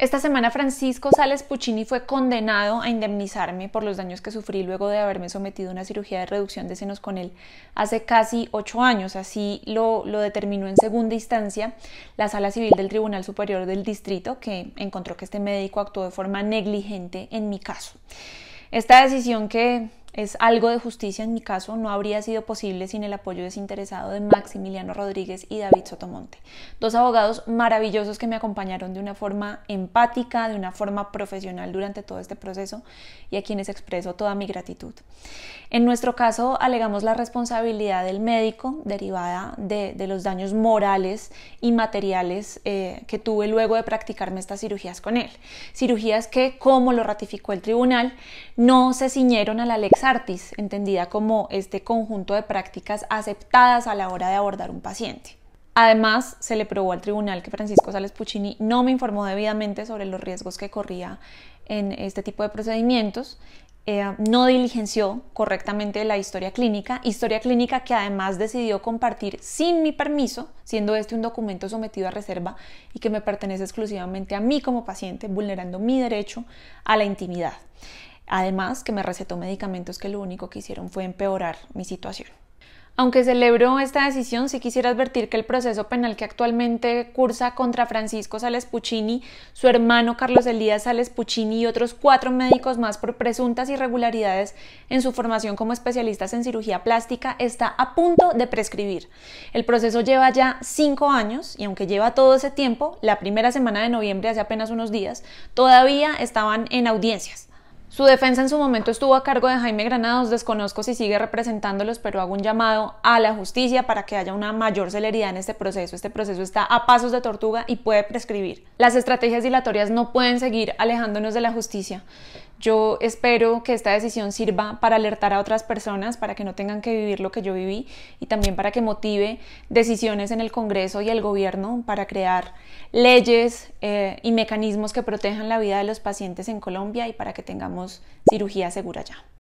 Esta semana Francisco Sales Puccini fue condenado a indemnizarme por los daños que sufrí luego de haberme sometido a una cirugía de reducción de senos con él hace casi ocho años. Así lo, lo determinó en segunda instancia la Sala Civil del Tribunal Superior del Distrito, que encontró que este médico actuó de forma negligente en mi caso. Esta decisión que es algo de justicia en mi caso, no habría sido posible sin el apoyo desinteresado de Maximiliano Rodríguez y David Sotomonte. Dos abogados maravillosos que me acompañaron de una forma empática, de una forma profesional durante todo este proceso y a quienes expreso toda mi gratitud. En nuestro caso, alegamos la responsabilidad del médico derivada de, los daños morales y materiales eh, que tuve luego de practicarme estas cirugías con él. Cirugías que, como lo ratificó el tribunal, no se ciñeron a la Alexa entendida como este conjunto de prácticas aceptadas a la hora de abordar un paciente. Además, se le probó al tribunal que Francisco Sales Puccini no me informó debidamente sobre los riesgos que corría en este tipo de procedimientos, eh, no diligenció correctamente la historia clínica, historia clínica que además decidió compartir sin mi permiso, siendo este un documento sometido a reserva y que me pertenece exclusivamente a mí como paciente, vulnerando mi derecho a la intimidad. Además que me recetó medicamentos que lo único que hicieron fue empeorar mi situación. Aunque celebró esta decisión, sí quisiera advertir que el proceso penal que actualmente cursa contra Francisco Sales Puccini, su hermano Carlos Elías Sales Puccini y otros cuatro médicos más por presuntas irregularidades en su formación como especialistas en cirugía plástica está a punto de prescribir. El proceso lleva ya cinco años y aunque lleva todo ese tiempo, la primera semana de noviembre, hace apenas unos días, todavía estaban en audiencias. Su defensa en su momento estuvo a cargo de Jaime Granados, desconozco si sigue representándolos, pero hago un llamado a la justicia para que haya una mayor celeridad en este proceso. Este proceso está a pasos de tortuga y puede prescribir. Las estrategias dilatorias no pueden seguir alejándonos de la justicia. Yo espero que esta decisión sirva para alertar a otras personas, para que no tengan que vivir lo que yo viví y también para que motive decisiones en el Congreso y el gobierno para crear leyes eh, y mecanismos que protejan la vida de los pacientes en Colombia y para que tengamos cirugía segura ya.